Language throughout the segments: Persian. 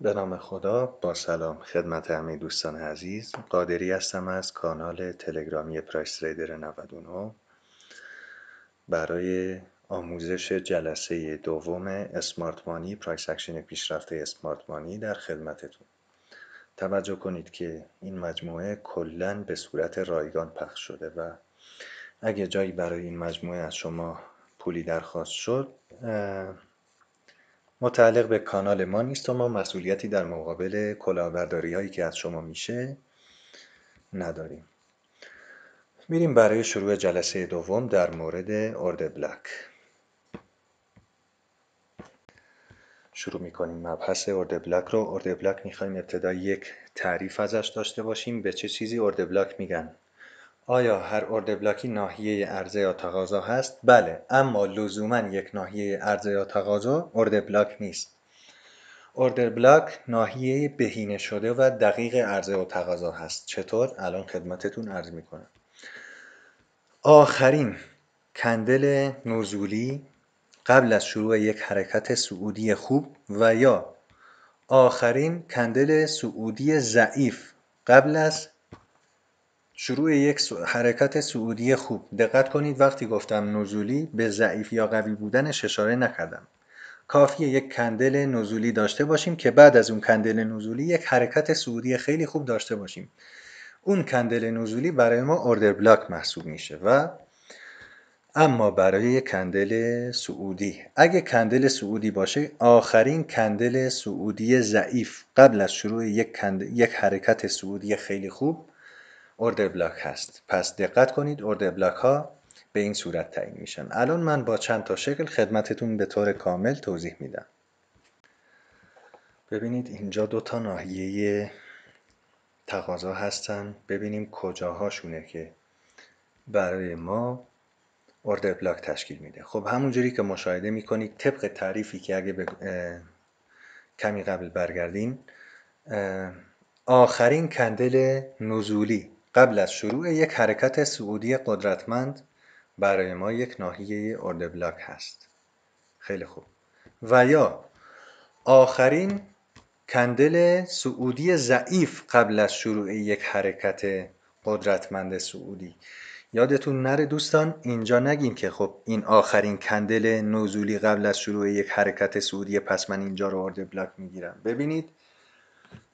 به نام خدا با سلام خدمت همه دوستان عزیز قادری هستم از کانال تلگرامی پرایس تریدر 99 برای آموزش جلسه دوم اسمارت مانی پرایس اکشن پیشرفته اسمارت مانی در خدمتتون توجه کنید که این مجموعه کلا به صورت رایگان پخش شده و اگه جایی برای این مجموعه از شما پولی درخواست شد متعلق به کانال ما نیست و ما مسئولیتی در مقابل کلاهبرداری هایی که از شما میشه نداریم میریم برای شروع جلسه دوم در مورد ارد بلک شروع میکنیم مبحث ارد بلک رو ارد بلک میخوایم ابتدا یک تعریف ازش داشته باشیم به چه چیزی ارد بلاک میگن آیا هر بلاکی ناحیه عرضه یا تقاضا هست؟ بله اما لزوما یک ناحیه عرضه یا تقاضا بلاک نیست بلاک ناحیه بهینه شده و دقیق عرضه و تقاضا هست چطور الان خدمتتون عرض میکنم آخرین کندل نزولی قبل از شروع یک حرکت سعودی خوب و یا آخرین کندل سعودی ضعیف قبل از شروع یک حرکت سعودی خوب دقت کنید وقتی گفتم نزولی به ضعیف یا قوی بودنش اشاره نکردم کافی یک کندل نزولی داشته باشیم که بعد از اون کندل نزولی یک حرکت سعودی خیلی خوب داشته باشیم اون کندل نزولی برای ما اوردر بلاک محسوب میشه و اما برای کندل سعودی اگه کندل سعودی باشه آخرین کندل سعودی ضعیف قبل از شروع یک, یک حرکت سعودی خیلی خوب اوردر بلاک هست پس دقت کنید اوردر بلاک ها به این صورت تعیین میشن الان من با چند تا شکل خدمتتون به طور کامل توضیح میدم ببینید اینجا دو تا ناحیه تقاضا هستن ببینیم کجاهاشونه که برای ما اوردر بلاک تشکیل میده خب همونجوری که مشاهده میکنید طبق تعریفی که اگه کمی قبل برگردیم آخرین کندل نزولی قبل از شروع یک حرکت سعودی قدرتمند برای ما یک ناحیه اردبلاک هست خیلی خوب و یا آخرین کندل سعودی ضعیف قبل از شروع یک حرکت قدرتمند سعودی یادتون نره دوستان اینجا نگیم که خب این آخرین کندل نزولی قبل از شروع یک حرکت سعودی پس من اینجا رو اردبلاک میگیرم ببینید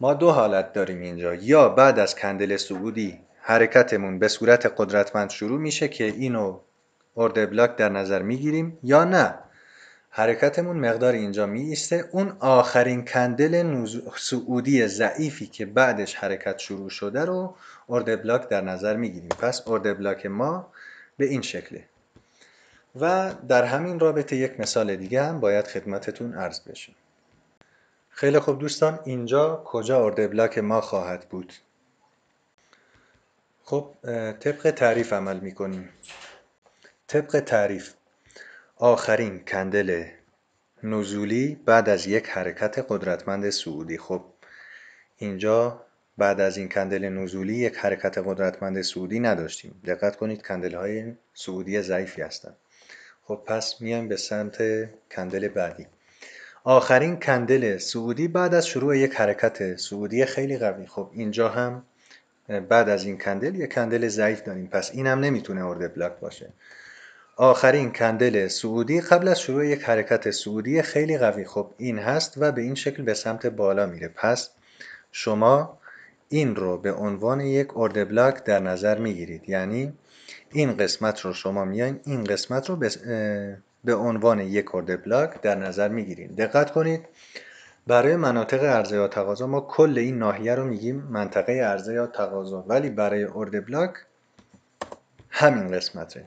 ما دو حالت داریم اینجا یا بعد از کندل سعودی حرکتمون به صورت قدرتمند شروع میشه که اینو ارده بلاک در نظر میگیریم یا نه حرکتمون مقدار اینجا می اون آخرین کندل نوز... سعودی ضعیفی که بعدش حرکت شروع شده رو ارده بلاک در نظر میگیریم پس ارده بلاک ما به این شکله و در همین رابطه یک مثال دیگه هم باید خدمتتون عرض بشه خیلی خوب دوستان اینجا کجا آرده بلاک ما خواهد بود خب طبق تعریف عمل می طبق تعریف آخرین کندل نزولی بعد از یک حرکت قدرتمند سعودی خب اینجا بعد از این کندل نزولی یک حرکت قدرتمند سعودی نداشتیم دقت کنید کندل های سعودی ضعیفی هستند خب پس میایم به سمت کندل بعدی آخرین کندل سعودی بعد از شروع یک حرکت سعودی خیلی قوی خب اینجا هم بعد از این کندل یک کندل ضعیف داریم پس این هم نمیتونه ارد بلاک باشه آخرین کندل سعودی قبل از شروع یک حرکت سعودی خیلی قوی خب این هست و به این شکل به سمت بالا میره پس شما این رو به عنوان یک ارد بلاک در نظر میگیرید یعنی این قسمت رو شما میان این قسمت رو به به عنوان یک خورده بلاک در نظر میگیریم دقت کنید برای مناطق عرضه یا تقاضا ما کل این ناحیه رو میگیم منطقه عرضه یا تقاضا ولی برای ارده بلاک همین قسمته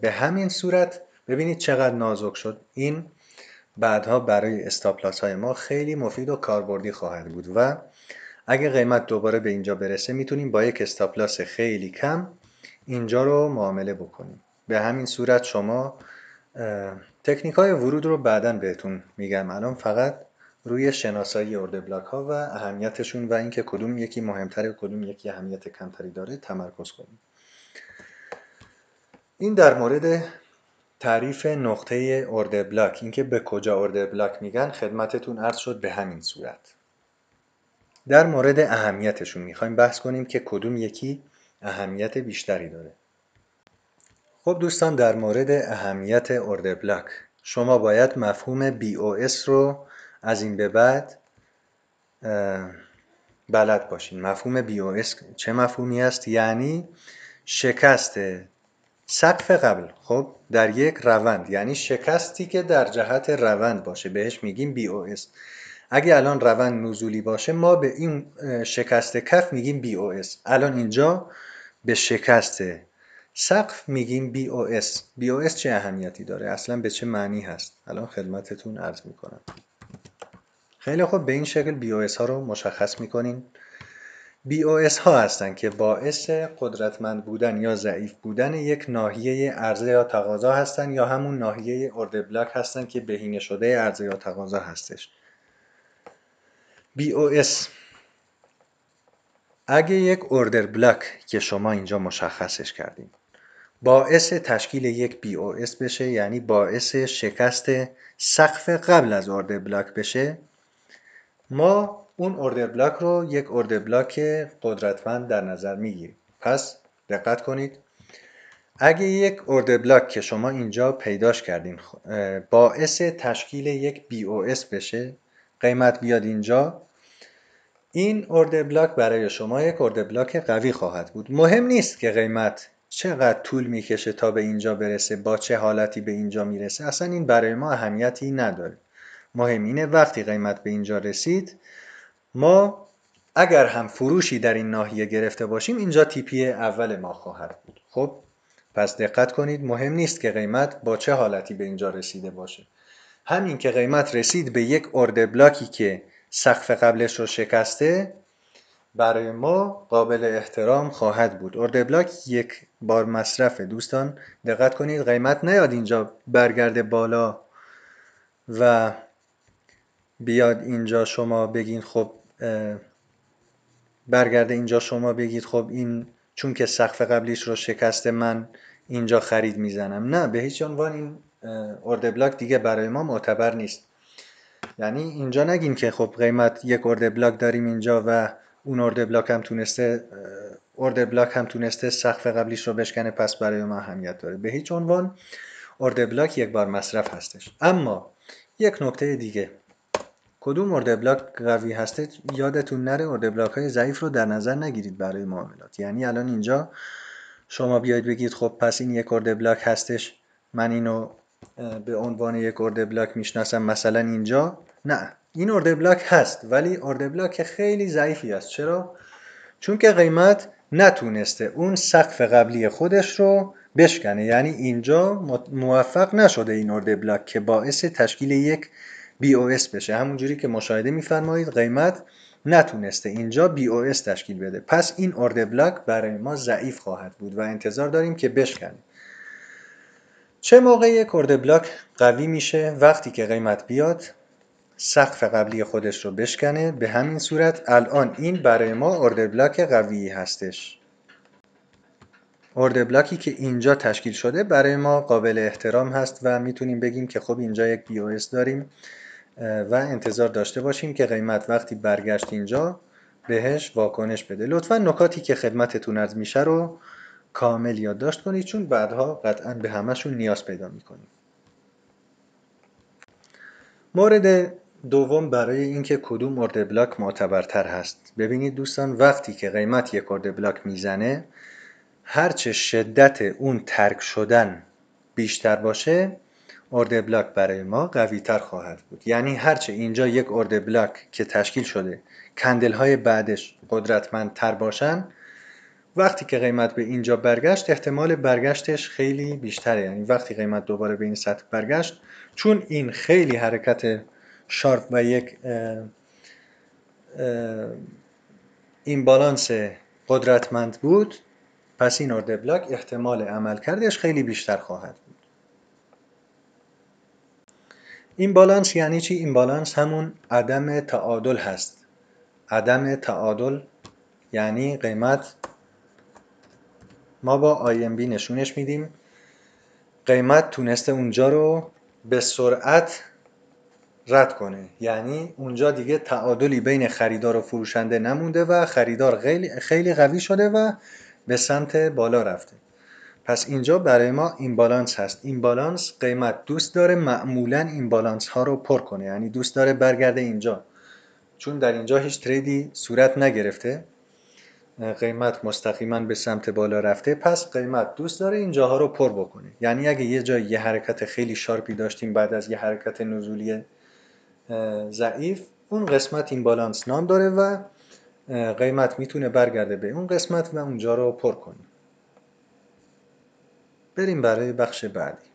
به همین صورت ببینید چقدر نازک شد این بعدها برای استاپلاس های ما خیلی مفید و کاربردی خواهد بود و اگه قیمت دوباره به اینجا برسه میتونیم با یک استاپلاس خیلی کم اینجا رو معامله بکنیم به همین صورت شما تکنیک های ورود رو بعدا بهتون میگم الان فقط روی شناسایی ارده بلاک ها و اهمیتشون و اینکه کدوم یکی مهمتره کدوم یکی اهمیت کمتری داره تمرکز کنیم این در مورد تعریف نقطه ارده بلاک اینکه به کجا ارده بلاک میگن خدمتتون عرض شد به همین صورت در مورد اهمیتشون میخوایم بحث کنیم که کدوم یکی اهمیت بیشتری داره خب دوستان در مورد اهمیت بلاک شما باید مفهوم BOS رو از این به بعد بلد باشین مفهوم BOS چه مفهومی است یعنی شکست سقف قبل خب در یک روند یعنی شکستی که در جهت روند باشه بهش میگیم BOS اگه الان روند نزولی باشه ما به این شکست کف میگیم BOS الان اینجا به شکست سقف میگیم بی او اس چه اهمیتی داره اصلا به چه معنی هست الان خدمتتون عرض میکنم خیلی خوب به این شکل بی اس ها رو مشخص میکنین اس ها هستن که باعث قدرتمند بودن یا ضعیف بودن یک ناحیه عرضه یا تقاضا هستن یا همون ناحیه بلاک هستن که بهینه شده عرضه یا تقاضا هستش BOS اگه یک اوردر بلاک که شما اینجا مشخصش کردیم باعث تشکیل یک BOS بشه یعنی باعث شکست سقف قبل از اوردر بلاک بشه ما اون اردر بلاک رو یک اردر بلاک قدرتمند در نظر میگیریم پس دقت کنید اگه یک اردر بلاک که شما اینجا پیداش کردین باعث تشکیل یک BOS بشه قیمت بیاد اینجا این اردر بلاک برای شما یک اردر بلاک قوی خواهد بود مهم نیست که قیمت چقدر طول میکشه تا به اینجا برسه با چه حالتی به اینجا میرسه اصلا این برای ما اهمیتی نداره مهم اینه وقتی قیمت به اینجا رسید ما اگر هم فروشی در این ناحیه گرفته باشیم اینجا تیپی اول ما خواهد بود خب پس دقت کنید مهم نیست که قیمت با چه حالتی به اینجا رسیده باشه همین که قیمت رسید به یک اوردر بلاکی که سقف قبلش رو شکسته برای ما قابل احترام خواهد بود اردبلاک یک بار مصرف دوستان دقت کنید قیمت نیاد اینجا برگرد بالا و بیاد اینجا شما بگین خب برگرده اینجا شما بگید خب این چون که سقف قبلیش رو شکسته من اینجا خرید میزنم نه به هیچ عنوان این اردبلاک دیگه برای ما معتبر نیست یعنی اینجا نگین که خب قیمت یک اردبلاک داریم اینجا و اون اوردر بلاک هم تونسته اوردر بلاک هم تونسته سقف قبلیش رو بشکنه پس برای ما اهمیت داره به هیچ عنوان اوردر بلاک یک بار مصرف هستش اما یک نکته دیگه کدوم اوردر بلاک قوی هسته یادتون نره اوردر بلاک های ضعیف رو در نظر نگیرید برای معاملات یعنی الان اینجا شما بیاید بگید خب پس این یک اوردر بلاک هستش من اینو به عنوان یک اوردر بلاک میشناسم مثلا اینجا نه این بلاک هست ولی بلاک خیلی ضعیفی است چرا؟ چون که قیمت نتونسته اون سقف قبلی خودش رو بشکنه یعنی اینجا موفق نشده این بلاک که باعث تشکیل یک بی اس بشه همونجوری که مشاهده میفرمایید قیمت نتونسته اینجا BOS تشکیل بده پس این بلاک برای ما ضعیف خواهد بود و انتظار داریم که بشکنه چه موقع یک بلاک قوی میشه وقتی که قیمت بیاد سقف قبلی خودش رو بشکنه به همین صورت الان این برای ما اردر بلاک قوی هستش اردر بلاکی که اینجا تشکیل شده برای ما قابل احترام هست و میتونیم بگیم که خب اینجا یک بی داریم و انتظار داشته باشیم که قیمت وقتی برگشت اینجا بهش واکنش بده لطفا نکاتی که خدمتتون از میشه رو کامل یادداشت کنید چون بعدها قطعا به همشون نیاز پیدا میکنیم مورد دوم برای اینکه کدوم ارده بلاک معتبرتر هست ببینید دوستان وقتی که قیمت یک ارده بلاک میزنه هرچه شدت اون ترک شدن بیشتر باشه ارده بلاک برای ما قوی تر خواهد بود یعنی هرچه اینجا یک ارده بلاک که تشکیل شده کندل های بعدش تر باشن وقتی که قیمت به اینجا برگشت احتمال برگشتش خیلی بیشتره یعنی وقتی قیمت دوباره به این سطح برگشت چون این خیلی حرکت شارپ و یک این بالانس قدرتمند بود پس این ارده بلاک احتمال عمل کردش خیلی بیشتر خواهد بود این بالانس یعنی چی؟ این بالانس همون عدم تعادل هست عدم تعادل یعنی قیمت ما با بی نشونش میدیم قیمت تونسته اونجا رو به سرعت رد کنه یعنی اونجا دیگه تعادلی بین خریدار و فروشنده نمونده و خریدار خیلی قوی شده و به سمت بالا رفته پس اینجا برای ما این بالانس هست این بالانس قیمت دوست داره معمولا این بالانس ها رو پر کنه یعنی دوست داره برگرده اینجا چون در اینجا هیچ تریدی صورت نگرفته قیمت مستقیما به سمت بالا رفته پس قیمت دوست داره اینجاها ها رو پر بکنه یعنی اگه یه جای یه حرکت خیلی شارپی داشتیم بعد از یه حرکت نزولی ضعیف اون قسمت این بالانس نام داره و قیمت میتونه برگرده به اون قسمت و اونجا رو پر کنیم بریم برای بخش بعدی